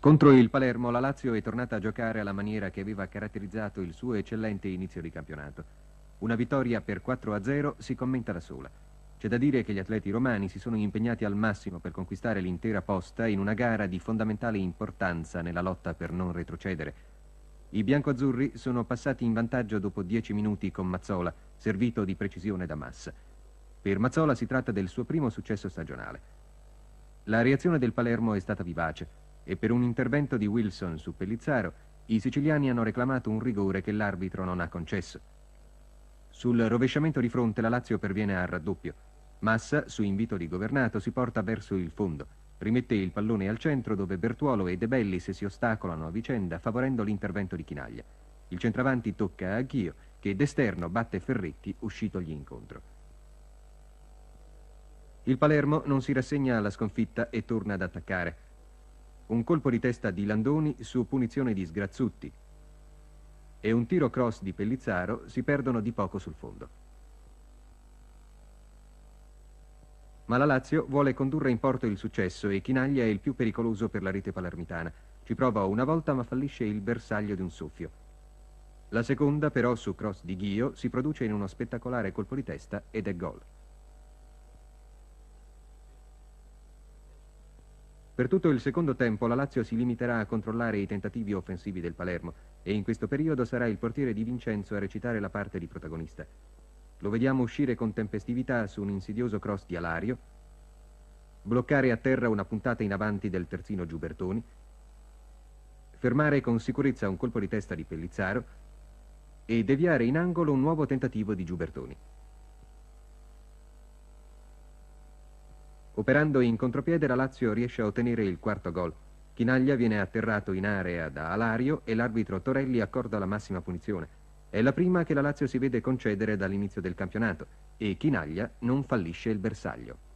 Contro il Palermo la Lazio è tornata a giocare alla maniera che aveva caratterizzato il suo eccellente inizio di campionato. Una vittoria per 4-0 si commenta da sola. C'è da dire che gli atleti romani si sono impegnati al massimo per conquistare l'intera posta in una gara di fondamentale importanza nella lotta per non retrocedere. I biancoazzurri sono passati in vantaggio dopo 10 minuti con Mazzola, servito di precisione da Massa. Per Mazzola si tratta del suo primo successo stagionale. La reazione del Palermo è stata vivace e per un intervento di Wilson su Pellizzaro i siciliani hanno reclamato un rigore che l'arbitro non ha concesso. Sul rovesciamento di fronte la Lazio perviene al raddoppio. Massa, su invito di Governato, si porta verso il fondo. Rimette il pallone al centro dove Bertuolo e De Bellis si ostacolano a vicenda favorendo l'intervento di Chinaglia. Il centravanti tocca a Ghio che d'esterno batte Ferretti uscitogli incontro. Il Palermo non si rassegna alla sconfitta e torna ad attaccare un colpo di testa di Landoni su punizione di Sgrazzutti e un tiro cross di Pellizzaro si perdono di poco sul fondo. Ma la Lazio vuole condurre in porto il successo e Chinaglia è il più pericoloso per la rete palermitana. Ci prova una volta ma fallisce il bersaglio di un soffio. La seconda però su cross di Ghio si produce in uno spettacolare colpo di testa ed è gol. Per tutto il secondo tempo la Lazio si limiterà a controllare i tentativi offensivi del Palermo e in questo periodo sarà il portiere di Vincenzo a recitare la parte di protagonista. Lo vediamo uscire con tempestività su un insidioso cross di Alario, bloccare a terra una puntata in avanti del terzino Giubertoni, fermare con sicurezza un colpo di testa di Pellizzaro e deviare in angolo un nuovo tentativo di Giubertoni. Operando in contropiede la Lazio riesce a ottenere il quarto gol. Chinaglia viene atterrato in area da Alario e l'arbitro Torelli accorda la massima punizione. È la prima che la Lazio si vede concedere dall'inizio del campionato e Chinaglia non fallisce il bersaglio.